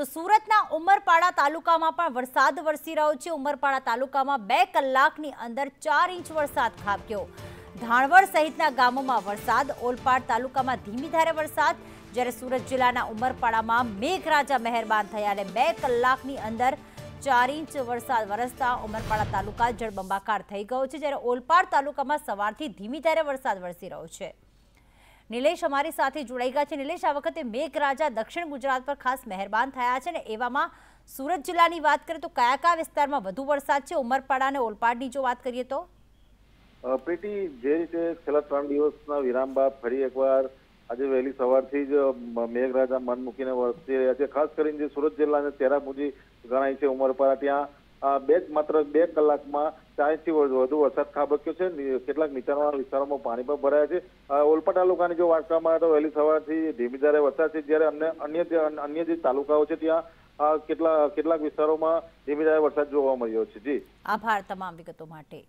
તો સુરતના ઉમરપાડા તાલુકામાં પણ વરસાદ વરસી રહ્યો છે ઉમરપાડા તાલુકામાં બે કલાકની અંદર ચાર ઇંચ વરસાદ ખાબક્યો ધાણવડ સહિતના ગામોમાં વરસાદ ઓલપાડ તાલુકામાં ધીમી ધારે વરસાદ જ્યારે સુરત જિલ્લાના ઉમરપાડામાં મેઘરાજા મહેરબાન થયા અને બે કલાકની અંદર ચાર ઇંચ વરસાદ વરસતા ઉમરપાડા તાલુકા જળબંબાકાર થઈ ગયો છે જ્યારે ઓલપાડ તાલુકામાં સવારથી ધીમી ધારે વરસાદ વરસી રહ્યો છે નિલેશ અમારી સાથે જોડાઈ ગયા છે નિલેશ આ વખતે મેઘરાજા દક્ષિણ ગુજરાત પર ખાસ મહેરબાન થયા છે ને એવામાં સુરત જિલ્લાની વાત કરીએ તો કયા કયા વિસ્તારમાં વધુ વરસાદ છે ઉમરપાડા અને ઓલપાડની જો વાત કરીએ તો પ્રીતિ જે રીતે છેલ્લા ત્રણ દિવસના વિરામ બાદ ફરી એકવાર આજે વહેલી સવારથી જ મેઘરાજા મન મૂકીને વરસી રહ્યા છે ખાસ કરીને જે સુરત જિલ્લા અને તેરાપુંજી ગણાય છે ઉમરપાડા ત્યાં બે જ માત્ર બે કલાકમાં ચાલીસથી વધુ વરસાદ ખાબક્યો છે કેટલાક નીચાણવાળા વિસ્તારોમાં પાણી પણ ભરાયા છે ઓલપાટા તાલુકાની જો વાત કરવામાં આવે તો વહેલી સવારથી ધીમી ધારે વરસાદ છે જ્યારે અન્ય અન્ય જે અન્ય જે તાલુકાઓ છે ત્યાં કેટલા કેટલાક વિસ્તારોમાં ધીમી ધારે વરસાદ જોવા મળ્યો છે જી આભાર તમામ વિગતો માટે